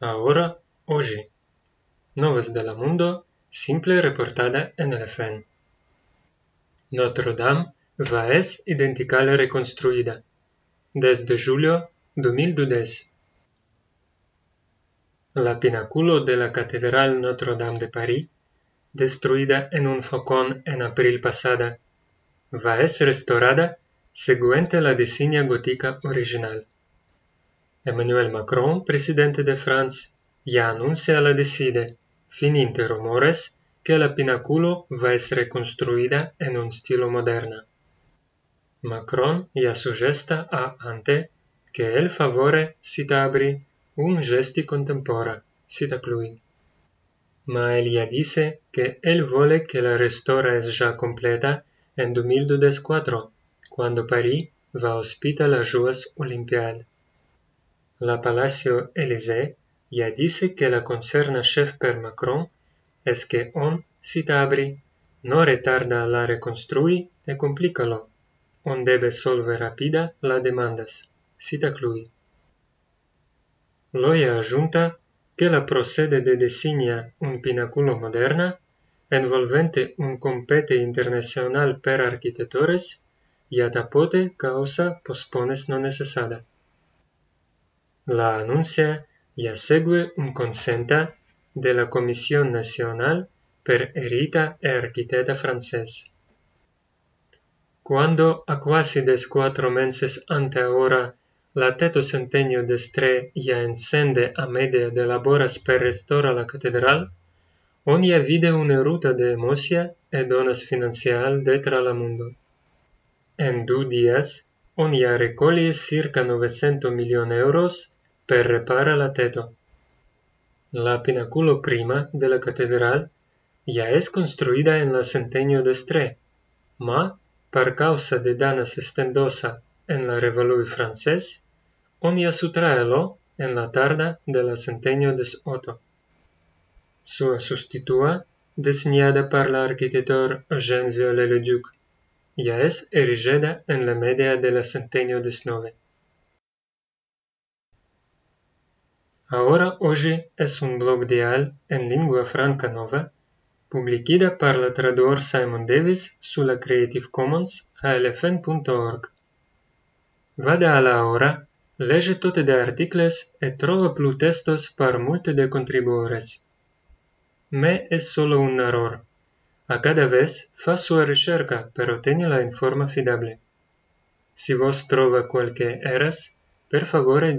ahora, hoy. Noves del mundo, simple reportada en el FN. E Notre Dame va es identical reconstruida. Desde julio 2012. La pináculo de la Catedral Notre Dame de París, destruida en un focón en abril pasada, va ser restaurada seguente la diseña gótica original. Emmanuel Macron, presidente de France, ya anuncia la decide, finite rumores, che la Pinaculo va a essere costruita in un stile moderno. Macron ya suggesta a Ante che el favore sita abri un gesti contempora, sita clui. Ma el ya dice che el vuole che la restora es già completa en 2024, quando Paris va ospita la Juas Olympiade. la Palacio Élysée ya dice que la concerna chef per Macron es que on Abri, no retarda la reconstrui e complicalo. on debe solve rapida la demandas, clui. Loya ajunta que la procede de designa un pináculo moderna, envolvente un compete internacional per arquitectores, y atapote causa pospones no necesada la anuncia y segue un consenta de la Comisión Nacional per Erita e Arquiteta francés. Cuando a quasi de cuatro meses ante ahora la teto centenio y ya encende a media de laboras per restaura la catedral, on ya vide una ruta de emocia e donas financial de la mundo. En dos días, on ya circa 900 millones euros repara la teto. La pináculo prima de la catedral ya es construida en la centenio de Stré, ma, por causa de danas estendosa en la revolui francés, on ya sutraelo en la tarda de la centenio de Otto. Su sustitua, diseñada por la Jean Viollet-le-Duc, ya es erigida en la media de la centenio de Ahora hoy, es un blog dial en lingua franca nova, publicada por la traductor Simon Davis su la Creative Commons alfn.org. Vada a la hora, lee todos de articles y e trova plu testos par multe de contribuores. Me es solo un error. A cada vez fa su ricerca per ottenere la informa fidable. Si vos trova cualquier eras, per favore